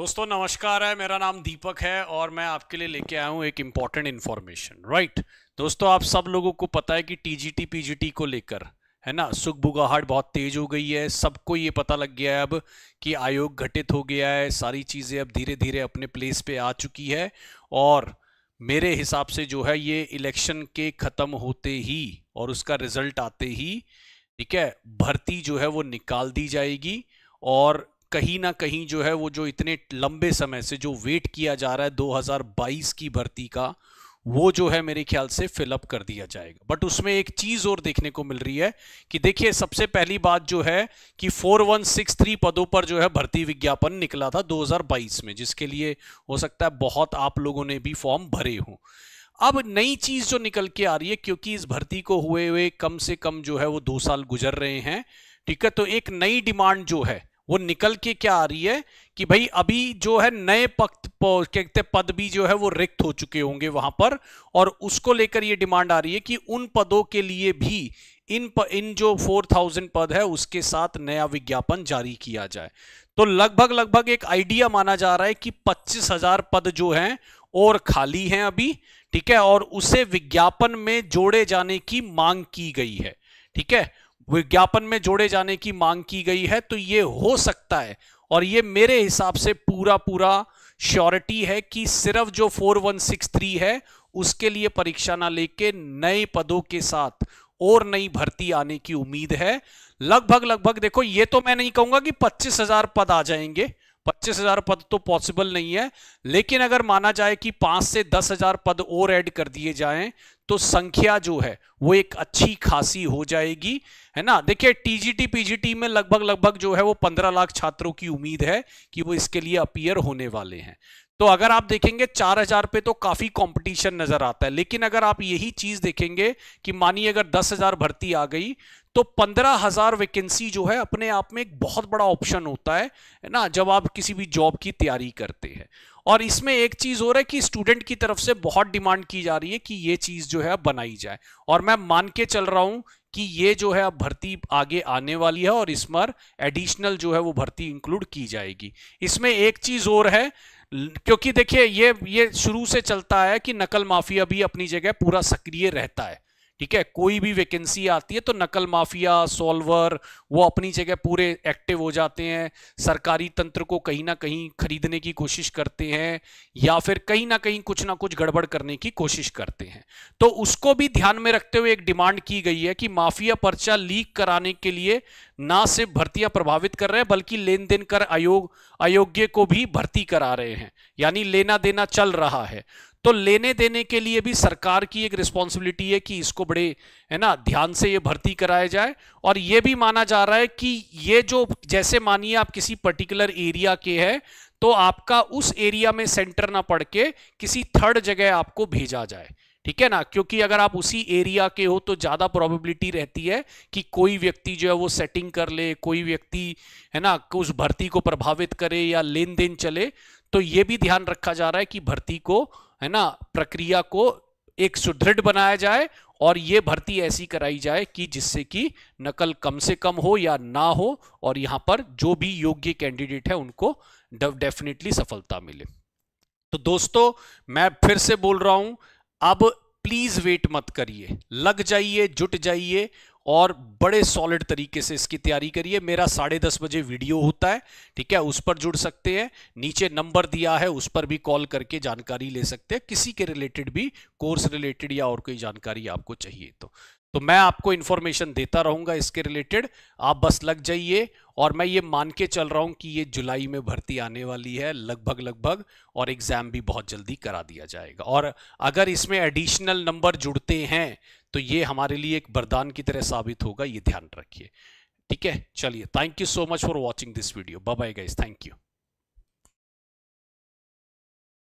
दोस्तों नमस्कार है मेरा नाम दीपक है और मैं आपके लिए लेके आया हूँ एक इम्पॉर्टेंट इन्फॉर्मेशन राइट दोस्तों आप सब लोगों को पता है कि टीजीटी पीजीटी को लेकर है ना सुखबुगाहट बहुत तेज हो गई है सबको ये पता लग गया है अब कि आयोग घटित हो गया है सारी चीज़ें अब धीरे धीरे अपने प्लेस पे आ चुकी है और मेरे हिसाब से जो है ये इलेक्शन के ख़त्म होते ही और उसका रिजल्ट आते ही ठीक है भर्ती जो है वो निकाल दी जाएगी और कहीं ना कहीं जो है वो जो इतने लंबे समय से जो वेट किया जा रहा है 2022 की भर्ती का वो जो है मेरे ख्याल से फिलअप कर दिया जाएगा बट उसमें एक चीज और देखने को मिल रही है कि देखिए सबसे पहली बात जो है कि 4163 पदों पर जो है भर्ती विज्ञापन निकला था 2022 में जिसके लिए हो सकता है बहुत आप लोगों ने भी फॉर्म भरे हों अब नई चीज जो निकल के आ रही है क्योंकि इस भर्ती को हुए हुए कम से कम जो है वो दो साल गुजर रहे हैं ठीक है तो एक नई डिमांड जो है वो निकल के क्या आ रही है कि भाई अभी जो है नए पक्त कहते पद भी जो है वो रिक्त हो चुके होंगे वहां पर और उसको लेकर ये डिमांड आ रही है कि उन पदों के लिए भी इन प, इन जो 4000 पद है उसके साथ नया विज्ञापन जारी किया जाए तो लगभग लगभग एक आइडिया माना जा रहा है कि 25000 पद जो हैं और खाली हैं अभी ठीक है और उसे विज्ञापन में जोड़े जाने की मांग की गई है ठीक है विज्ञापन में जोड़े जाने की मांग की गई है तो ये हो सकता है और ये मेरे हिसाब से पूरा पूरा श्योरिटी है कि सिर्फ जो 4163 है उसके लिए परीक्षा ना लेके नए पदों के साथ और नई भर्ती आने की उम्मीद है लगभग लगभग देखो ये तो मैं नहीं कहूंगा कि पच्चीस हजार पद आ जाएंगे पच्चीस हजार पद तो पॉसिबल नहीं है लेकिन अगर माना जाए कि पांच से दस हजार पद और ऐड कर दिए जाएं तो संख्या जो है वो एक अच्छी खासी हो जाएगी है ना देखिए टीजीटी पीजीटी में लगभग लगभग जो है वो पंद्रह लाख छात्रों की उम्मीद है कि वो इसके लिए अपियर होने वाले हैं तो अगर आप देखेंगे चार हजार पे तो काफी कंपटीशन नजर आता है लेकिन अगर आप यही चीज देखेंगे कि मानिए अगर दस हजार भर्ती आ गई तो पंद्रह हजार वैकेंसी जो है अपने आप में एक बहुत बड़ा ऑप्शन होता है ना जब आप किसी भी जॉब की तैयारी करते हैं और इसमें एक चीज और है कि स्टूडेंट की तरफ से बहुत डिमांड की जा रही है कि ये चीज जो है बनाई जाए और मैं मान के चल रहा हूं कि ये जो है अब भर्ती आगे आने वाली है और इसमें एडिशनल जो है वो भर्ती इंक्लूड की जाएगी इसमें एक चीज और है क्योंकि देखिए ये ये शुरू से चलता है कि नकल माफिया भी अपनी जगह पूरा सक्रिय रहता है ठीक है कोई भी वैकेंसी आती है तो नकल माफिया सॉल्वर वो अपनी जगह पूरे एक्टिव हो जाते हैं सरकारी तंत्र को कहीं ना कहीं खरीदने की कोशिश करते हैं या फिर कहीं ना कहीं कुछ ना कुछ गड़बड़ करने की कोशिश करते हैं तो उसको भी ध्यान में रखते हुए एक डिमांड की गई है कि माफिया पर्चा लीक कराने के लिए ना सिर्फ भर्तियां प्रभावित कर रहे हैं बल्कि लेन देन कर अयोग्य को भी भर्ती करा रहे हैं यानी लेना देना चल रहा है तो लेने देने के लिए भी सरकार की एक रिस्पॉन्सिबिलिटी है कि इसको बड़े है ना ध्यान से ये भर्ती कराया जाए और ये भी माना जा रहा है कि ये जो जैसे मानिए आप किसी पर्टिकुलर एरिया के है तो आपका उस एरिया में सेंटर ना पड़ के किसी थर्ड जगह आपको भेजा जाए ठीक है ना क्योंकि अगर आप उसी एरिया के हो तो ज़्यादा प्रोबेबिलिटी रहती है कि कोई व्यक्ति जो है वो सेटिंग कर ले कोई व्यक्ति है ना उस भर्ती को प्रभावित करे या लेन देन चले तो ये भी ध्यान रखा जा रहा है कि भर्ती को है ना प्रक्रिया को एक सुदृढ़ बनाया जाए और ये भर्ती ऐसी कराई जाए कि जिससे कि नकल कम से कम हो या ना हो और यहां पर जो भी योग्य कैंडिडेट है उनको डेफिनेटली सफलता मिले तो दोस्तों मैं फिर से बोल रहा हूं अब प्लीज वेट मत करिए लग जाइए जुट जाइए और बड़े सॉलिड तरीके से इसकी तैयारी करिए मेरा साढ़े दस बजे वीडियो होता है ठीक है उस पर जुड़ सकते हैं नीचे नंबर दिया है उस पर भी कॉल करके जानकारी ले सकते हैं किसी के रिलेटेड भी कोर्स रिलेटेड या और कोई जानकारी आपको चाहिए तो तो मैं आपको इन्फॉर्मेशन देता रहूंगा इसके रिलेटेड आप बस लग जाइए और मैं ये मान के चल रहा हूं कि ये जुलाई में भर्ती आने वाली है लगभग लगभग और एग्जाम भी बहुत जल्दी करा दिया जाएगा और अगर इसमें एडिशनल नंबर जुड़ते हैं तो ये हमारे लिए एक बरदान की तरह साबित होगा ये ध्यान रखिए ठीक है चलिए thank you so much for watching this video bye guys thank you